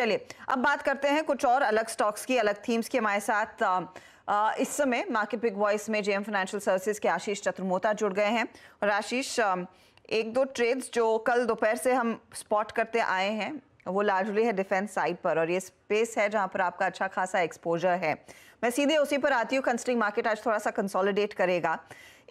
चलिए अब बात करते हैं कुछ और अलग स्टॉक्स की अलग थीम्स की हमारे साथ आ, आ, इस समय मार्केट बिग वॉइस में जेएम फाइनेंशियल सर्विसेज के आशीष चतुर्मोता जुड़ गए हैं और आशीष एक दो ट्रेड्स जो कल दोपहर से हम स्पॉट करते आए हैं वो लार्जली है डिफेंस साइड पर और ये स्पेस है जहाँ पर आपका अच्छा खासा एक्सपोजर है मैं सीधे उसी पर आती हूँ कंस्टिंग मार्केट आज थोड़ा सा कंसोलिडेट करेगा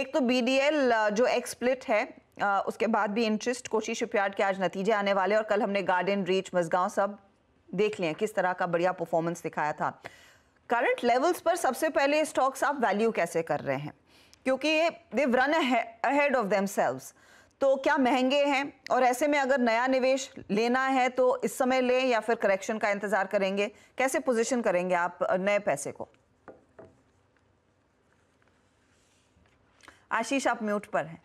एक तो बी जो एक्सप्लिट है उसके बाद भी इंटरेस्ट कोशी शिपयार्ड के आज नतीजे आने वाले और कल हमने गार्डन रीच मजगांव सब देख लें किस तरह का बढ़िया परफॉर्मेंस दिखाया था करंट लेवल्स पर सबसे पहले स्टॉक्स आप वैल्यू कैसे कर रहे हैं क्योंकि ये they've run ahead of them तो क्या महंगे हैं और ऐसे में अगर नया निवेश लेना है तो इस समय लें या फिर करेक्शन का इंतजार करेंगे कैसे पोजीशन करेंगे आप नए पैसे को आशीष आप म्यूट पर हैं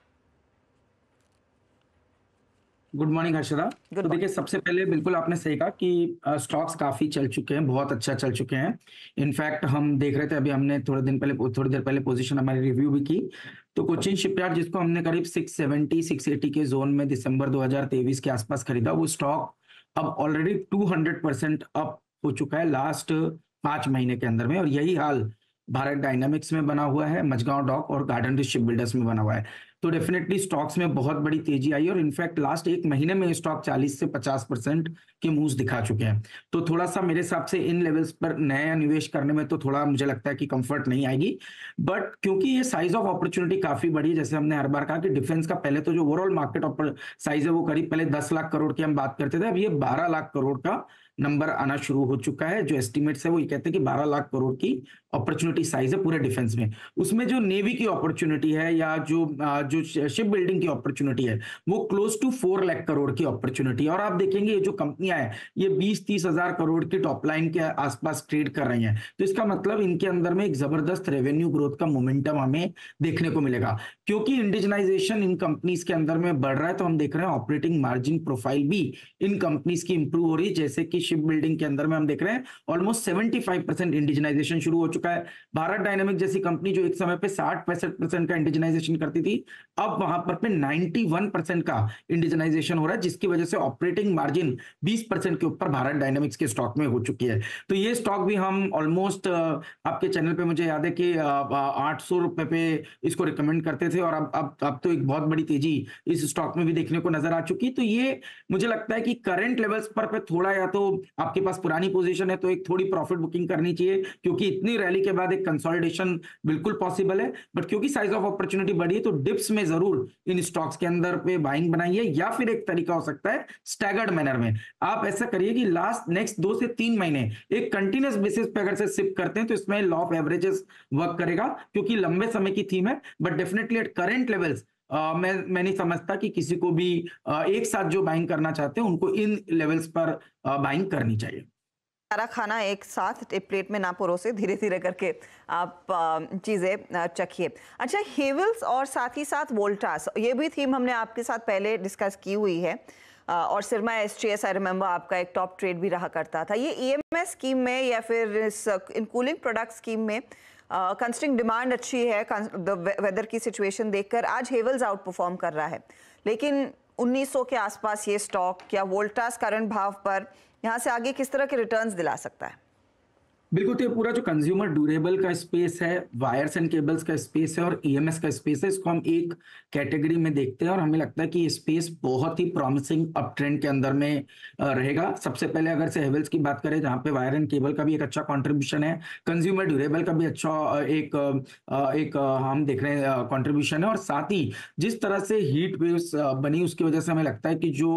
गुड मॉर्निंग हर्षदा तो देखिए सबसे पहले बिल्कुल आपने सही कहा कि स्टॉक्स काफी चल चुके हैं बहुत अच्छा चल चुके हैं इनफैक्ट हम देख रहे थे अभी हमने थोड़े दिन पहले थोड़ी देर पहले पोजीशन हमारी रिव्यू भी की तो कोचिन शिपयार्ड जिसको हमने करीब 670 680 के जोन में दिसंबर 2023 के आसपास खरीदा वो स्टॉक अब ऑलरेडी 200 परसेंट अप हो चुका है लास्ट पांच महीने के अंदर में और यही हाल भारत डायनामिक्स में बना हुआ है मजगांव डॉक और गार्डन शिप बिल्डर्स में बना हुआ है तो डेफिनेटली स्टॉक्स में बहुत बड़ी तेजी आई और इनफैक्ट लास्ट एक महीने में स्टॉक 40 से 50 परसेंट के मूव दिखा चुके हैं तो थोड़ा सा मेरे हिसाब से इन लेवल्स पर नया निवेश करने में तो थोड़ा मुझे लगता है कि कंफर्ट नहीं आएगी बट क्योंकि ये साइज ऑफ अपॉर्चुनिटी काफी बड़ी है जैसे हमने हर बार कहा कि डिफेंस का पहले तो जो ओवरऑल मार्केट साइज है वो करीब पहले दस लाख करोड़ की हम बात करते थे अब ये बारह लाख करोड़ का नंबर आना शुरू हो चुका है जो एस्टिमेट्स है वो ये कहते हैं कि बारह लाख करोड़ की अपॉर्चुनिटी साइज है पूरे डिफेंस में उसमें जो नेवी की अपॉर्चुनिटी है या जो जो शिप बिल्डिंग की अपॉर्चुनिटी है वो close to four lakh crore की अपॉर्चुनिटी है और आप देखेंगे ये जो कंपनियां हैं ये बीस तीस हजार करोड़ की टॉप लाइन के आसपास ट्रेड कर रही हैं तो इसका मतलब इनके अंदर में एक जबरदस्त रेवेन्यू ग्रोथ का मोमेंटम हमें देखने को मिलेगा क्योंकि इंडिजनाइजेशन इन कंपनीज के अंदर में बढ़ रहा है तो हम देख रहे हैं ऑपरेटिंग मार्जिन प्रोफाइल भी इन कंपनीज की इंप्रूव हो रही है जैसे कि शिप बिल्डिंग के अंदर में हम देख रहे हैं almost seventy five percent indigenization शुरू हो चुका चुका है भारत डायनेमिक जैसी कंपनी जो एक समय पे साठ पैंसठ परसेंट का इंडिजनाइजेशन करती थी अब वहां पर पे 91 परसेंट का इंडिजनाइजेशन हो रहा है जिसकी वजह से ऑपरेटिंग मार्जिन 20 परसेंट के ऊपर भारत डायनेमिक्स के स्टॉक में हो चुकी है तो ये स्टॉक भी हम ऑलमोस्ट आपके चैनल पे मुझे याद है कि आठ सौ रुपए पे इसको रिकमेंड करते थे और अब अब अब तो एक बहुत बड़ी तेजी इस स्टॉक में भी देखने को नजर आ चुकी तो ये मुझे लगता है कि करंट लेवल्स पर पे थोड़ा या तो आपके पास पुरानी पोजिशन है तो एक थोड़ी प्रॉफिट बुकिंग करनी चाहिए क्योंकि इतनी रैली के बाद एक कंसोलिडेशन बिल्कुल पॉसिबल है बट क्योंकि साइज ऑफ अपॉर्चुनिटी बढ़ी है तो डिप्स में जरूर इन स्टॉक्स के अंदर पे बाइंग बनाइए या फिर एक तरीका हो सकता है स्टैगर्ड मैनर में आप ऐसा करिए कि लास्ट नेक्स्ट दो से तीन महीने एक कंटिन्यूस बेसिस पे अगर से सिप करते हैं तो इसमें लॉ ऑफ एवरेजेस वर्क करेगा क्योंकि लंबे समय की थीम है but definitely at current levels Uh, मैं मैं नहीं समझता कि किसी को भी uh, एक साथ जो बाइंग करना चाहते हैं उनको इन लेवल्स पर uh, बाइंग करनी चाहिए सारा खाना एक साथ एक प्लेट में ना परोसे धीरे धीरे करके आप चीज़ें चखिए अच्छा हेवल्स और साथ ही साथ वोल्टास ये भी थीम हमने आपके साथ पहले डिस्कस की हुई है और Syrma S T S I remember आपका एक टॉप ट्रेड भी रहा करता था ये ई एम एस स्कीम में या फिर इस इन कूलिंग प्रोडक्ट स्कीम में कंस्टिंग डिमांड अच्छी है वेदर की सिचुएशन देखकर आज हेवल्स आउट परफॉर्म कर रहा है लेकिन 1900 के आसपास ये स्टॉक या वोल्टास करंट भाव पर यहाँ से आगे किस तरह के रिटर्न्स दिला सकता है बिल्कुल तो ये पूरा जो कंज्यूमर ड्यूरेबल का स्पेस है वायर्स एंड केबल्स का स्पेस है और ईएमएस e का स्पेस है इसको हम एक कैटेगरी में देखते हैं और हमें लगता है कि ये स्पेस बहुत ही प्रॉमिसिंग अप ट्रेंड के अंदर में रहेगा सबसे पहले अगर से हेवल्स की बात करें जहाँ पे वायर एंड केबल का भी एक अच्छा कॉन्ट्रीब्यूशन है कंज्यूमर ड्यूरेबल का भी अच्छा एक एक हम देख रहे हैं कॉन्ट्रीब्यूशन है और साथ ही जिस तरह से हीट वेव्स बनी उसकी वजह से हमें लगता है कि जो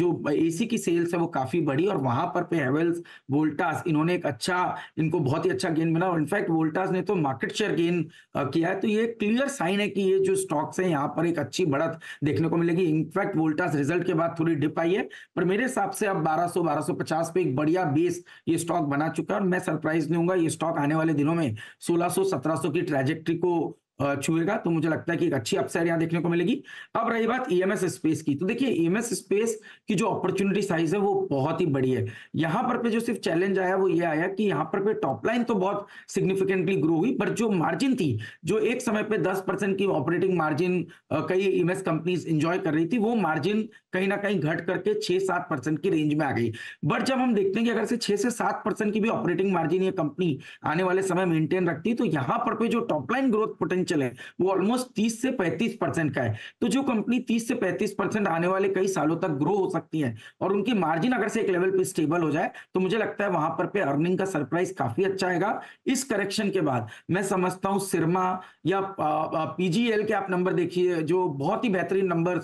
जो ए की सेल्स है वो काफी बढ़ी और वहां पर पे हेवल्स वोल्टास इन्होंने एक अच्छा इनको बहुत ही अच्छा गेन मिला और इनफैक्ट वोल्टास ने तो मार्केट शेयर गेन किया है तो ये क्लियर साइन है कि ये जो स्टॉक्स हैं यहाँ पर एक अच्छी बढ़त देखने को मिलेगी इनफैक्ट वोल्टास रिजल्ट के बाद थोड़ी डिप आई है पर मेरे हिसाब से अब 1200 1250 पे एक बढ़िया बेस ये स्टॉक बना चुका है और मैं सरप्राइज नहीं हूँ ये स्टॉक आने वाले दिनों में 1600 सौ की ट्रेजेक्ट्री को छुएगा तो मुझे लगता है कि एक अच्छी अपसाइड यहाँ देखने को मिलेगी अब रही बात ईएमएस e स्पेस की तो देखिए ईएमएस e स्पेस की जो अपॉर्चुनिटी साइज है वो बहुत ही बड़ी है यहाँ पर पे जो सिर्फ चैलेंज आया वो ये आया कि यहाँ पर पे टॉप लाइन तो बहुत सिग्निफिकेंटली ग्रो हुई पर जो मार्जिन थी जो एक समय पे दस परसेंट की ऑपरेटिंग मार्जिन कई ईएमएस कंपनीज इंजॉय कर रही थी वो मार्जिन कहीं ना कहीं घट करके छह सात परसेंट की रेंज में आ गई बट जब हम देखते हैं कि अगर से छह से सात परसेंट की भी ऑपरेटिंग मार्जिन ये कंपनी आने वाले समय मेंटेन रखती तो यहाँ पर पे जो टॉप लाइन ग्रोथ पोटेंशियल चले वो ऑलमोस्ट तीस से पैंतीस परसेंट का है तो जो कंपनी तीस से पैंतीस परसेंट आने वाले कई सालों तक ग्रो हो सकती है और उनकी मार्जिन अगर से एक लेवल पे स्टेबल हो जाए तो मुझे लगता है वहां पर पे अर्निंग का सरप्राइज काफी अच्छा आएगा इस करेक्शन के बाद मैं समझता हूँ सिरमा या पीजीएल के आप नंबर देखिए जो बहुत ही बेहतरीन नंबर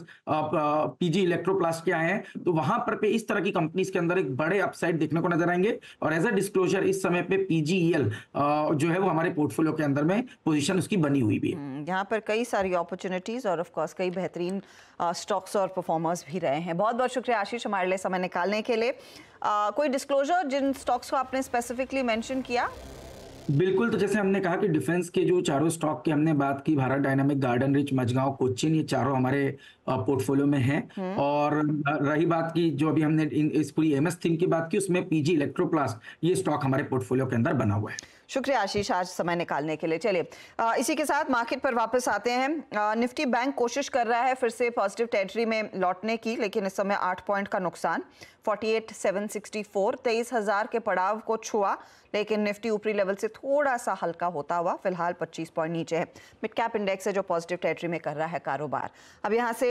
पीजी इलेक्ट्रोप्लास्ट के आए हैं तो वहां पर पे इस तरह की कंपनीज के अंदर एक बड़े अपसाइड देखने को नजर आएंगे और एज अ डिस्क्लोजर इस समय पे पीजीएल e जो है वो हमारे पोर्टफोलियो के अंदर में पोजिशन उसकी बनी हुई हुई भी है हम्म, यहाँ पर कई सारी अपॉर्चुनिटीज़ और ऑफकोर्स कई बेहतरीन स्टॉक्स और परफॉर्मर्स भी रहे हैं बहुत बहुत शुक्रिया आशीष हमारे लिए समय निकालने के लिए आ, कोई डिस्क्लोजर जिन स्टॉक्स को आपने स्पेसिफिकली मैंशन किया बिल्कुल तो जैसे हमने कहा कि डिफेंस के जो चारों स्टॉक की हमने बात की Bharat dynamic garden reach Mazagon Cochin ये चारों हमारे पोर्टफोलियो में हैं हम्म। और रही बात की जो अभी हमने इस पूरी एमएस थीम की बात की उसमें पीजी इलेक्ट्रोप्लास्ट ये स्टॉक हमारे पोर्टफोलियो के अंदर बना हुआ है शुक्रिया आशीष आज समय निकालने के लिए चलिए इसी के साथ मार्केट पर वापस आते हैं निफ्टी बैंक कोशिश कर रहा है फिर से पॉजिटिव टेरिटरी में लौटने की लेकिन इस समय आठ पॉइंट का नुकसान 48,764 तेईस हजार के पड़ाव को छुआ लेकिन निफ्टी ऊपरी लेवल से थोड़ा सा हल्का होता हुआ फिलहाल 25 पॉइंट नीचे है मिड कैप इंडेक्स है जो पॉजिटिव टेरिटरी में कर रहा है कारोबार अब यहाँ से